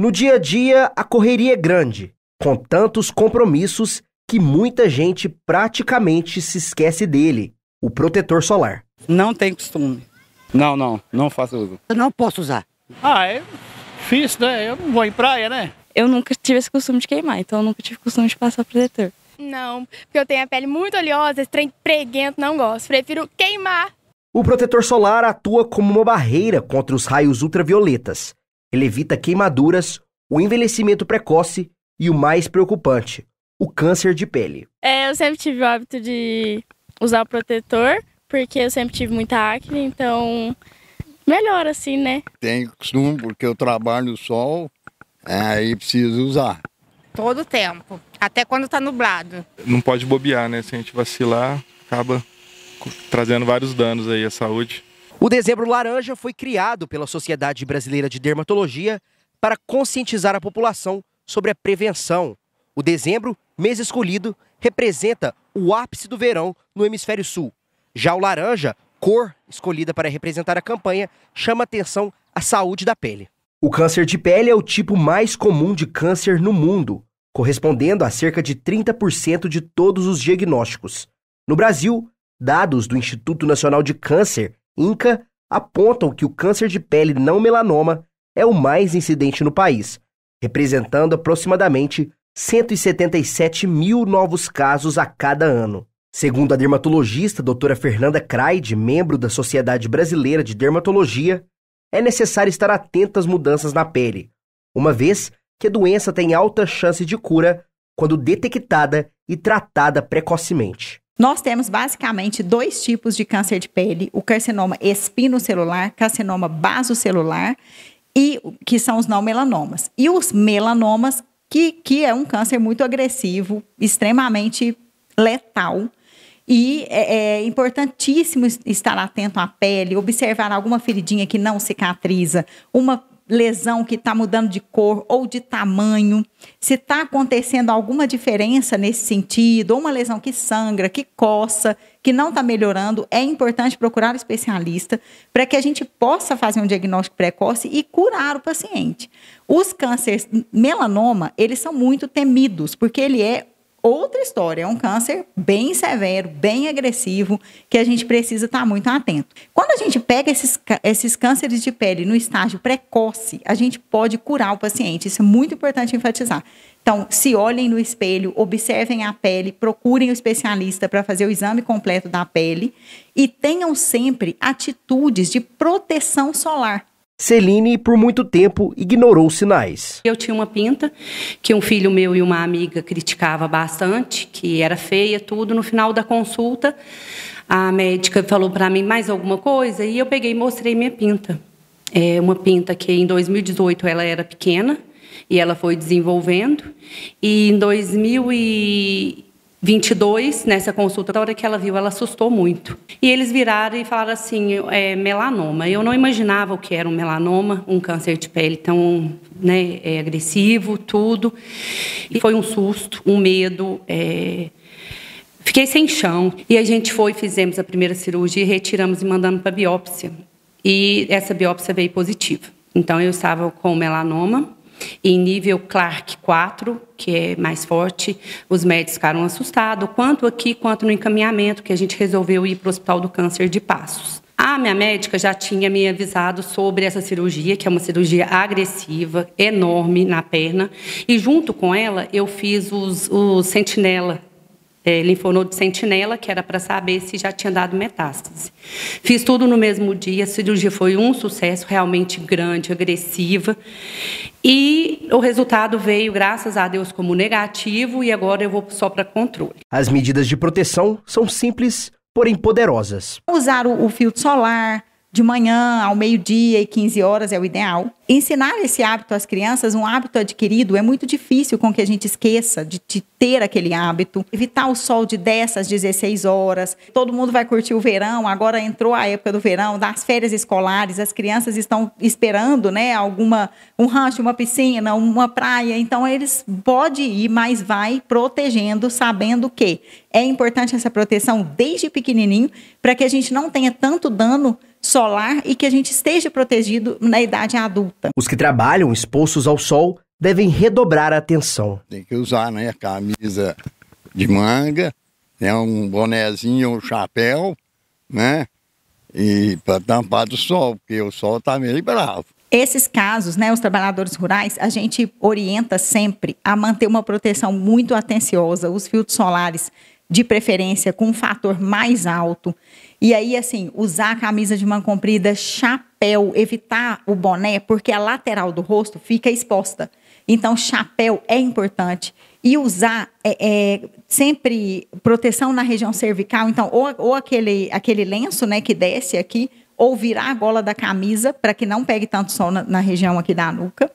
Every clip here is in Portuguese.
No dia a dia, a correria é grande, com tantos compromissos que muita gente praticamente se esquece dele, o protetor solar. Não tem costume. Não, não, não faço uso. Eu não posso usar. Ah, é difícil, né? Eu não vou em praia, né? Eu nunca tive esse costume de queimar, então eu nunca tive costume de passar protetor. Não, porque eu tenho a pele muito oleosa, esse trem preguento, não gosto. Prefiro queimar. O protetor solar atua como uma barreira contra os raios ultravioletas, ele evita queimaduras, o envelhecimento precoce e o mais preocupante, o câncer de pele. É, eu sempre tive o hábito de usar o protetor, porque eu sempre tive muita acne, então melhor assim, né? Tem costume, porque eu trabalho no sol, aí preciso usar. Todo tempo, até quando tá nublado. Não pode bobear, né? Se a gente vacilar, acaba trazendo vários danos aí à saúde. O Dezembro Laranja foi criado pela Sociedade Brasileira de Dermatologia para conscientizar a população sobre a prevenção. O dezembro, mês escolhido, representa o ápice do verão no hemisfério sul. Já o laranja, cor escolhida para representar a campanha, chama atenção à saúde da pele. O câncer de pele é o tipo mais comum de câncer no mundo, correspondendo a cerca de 30% de todos os diagnósticos. No Brasil, dados do Instituto Nacional de Câncer Inca apontam que o câncer de pele não melanoma é o mais incidente no país, representando aproximadamente 177 mil novos casos a cada ano. Segundo a dermatologista doutora Fernanda Kraid, membro da Sociedade Brasileira de Dermatologia, é necessário estar atento às mudanças na pele, uma vez que a doença tem alta chance de cura quando detectada e tratada precocemente. Nós temos basicamente dois tipos de câncer de pele: o carcinoma espinocelular, carcinoma basocelular, e que são os não melanomas. E os melanomas, que, que é um câncer muito agressivo, extremamente letal. E é, é importantíssimo estar atento à pele, observar alguma feridinha que não cicatriza, uma lesão que está mudando de cor ou de tamanho, se está acontecendo alguma diferença nesse sentido, ou uma lesão que sangra, que coça, que não está melhorando, é importante procurar um especialista para que a gente possa fazer um diagnóstico precoce e curar o paciente. Os cânceres melanoma, eles são muito temidos, porque ele é outra história, é um câncer bem severo, bem agressivo, que a gente precisa estar tá muito atento. Quando a gente pega esses, esses cânceres de pele no estágio precoce, a gente pode curar o paciente, isso é muito importante enfatizar. Então, se olhem no espelho, observem a pele, procurem o especialista para fazer o exame completo da pele e tenham sempre atitudes de proteção solar. Celine, por muito tempo, ignorou os sinais. Eu tinha uma pinta que um filho meu e uma amiga criticava bastante, que era feia, tudo. No final da consulta, a médica falou para mim mais alguma coisa e eu peguei e mostrei minha pinta. É uma pinta que em 2018 ela era pequena e ela foi desenvolvendo. E em 2000 22, nessa consulta, na hora que ela viu, ela assustou muito. E eles viraram e falaram assim, é, melanoma. Eu não imaginava o que era um melanoma, um câncer de pele tão né, é, agressivo, tudo. E foi um susto, um medo. É... Fiquei sem chão. E a gente foi, fizemos a primeira cirurgia, retiramos e mandamos para biópsia. E essa biópsia veio positiva. Então, eu estava com melanoma, em nível Clark 4, que é mais forte, os médicos ficaram assustados, quanto aqui, quanto no encaminhamento, que a gente resolveu ir para o Hospital do Câncer de Passos. A minha médica já tinha me avisado sobre essa cirurgia, que é uma cirurgia agressiva, enorme na perna. E junto com ela, eu fiz os, os sentinela é, linfonodo sentinela, que era para saber se já tinha dado metástase. Fiz tudo no mesmo dia, a cirurgia foi um sucesso, realmente grande, agressiva. E o resultado veio, graças a Deus, como negativo, e agora eu vou só para controle. As medidas de proteção são simples, porém poderosas. Usar o, o filtro solar, de manhã ao meio-dia e 15 horas é o ideal. Ensinar esse hábito às crianças, um hábito adquirido, é muito difícil com que a gente esqueça de, de, ter aquele hábito. Evitar o sol de 10 às 16 horas. Todo mundo vai curtir o verão, agora entrou a época do verão, das férias escolares, as crianças estão esperando, né, alguma um rancho, uma piscina, uma praia. Então eles pode ir, mas vai protegendo, sabendo que é importante essa proteção desde pequenininho para que a gente não tenha tanto dano solar e que a gente esteja protegido na idade adulta. Os que trabalham expostos ao sol devem redobrar a atenção. Tem que usar, né, camisa de manga, né, um bonezinho, um chapéu, né, e para tampar do sol, porque o sol está meio bravo. Esses casos, né, os trabalhadores rurais, a gente orienta sempre a manter uma proteção muito atenciosa, os filtros solares de preferência com um fator mais alto e aí, assim, usar a camisa de manga comprida, chapéu, evitar o boné, porque a lateral do rosto fica exposta. Então, chapéu é importante. E usar é, é, sempre proteção na região cervical. Então, ou, ou aquele, aquele lenço né, que desce aqui, ou virar a gola da camisa para que não pegue tanto sol na, na região aqui da nuca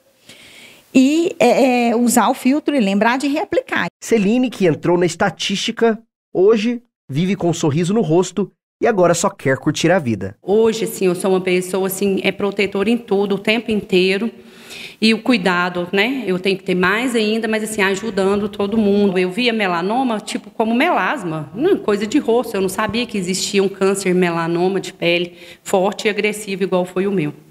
e é, é, usar o filtro e lembrar de reaplicar. Celine, que entrou na estatística, hoje vive com um sorriso no rosto e agora só quer curtir a vida. Hoje, assim, eu sou uma pessoa assim, é protetora em tudo, o tempo inteiro. E o cuidado, né? Eu tenho que ter mais ainda, mas assim, ajudando todo mundo. Eu via melanoma, tipo, como melasma, hum, coisa de rosto. Eu não sabia que existia um câncer melanoma de pele forte e agressivo, igual foi o meu.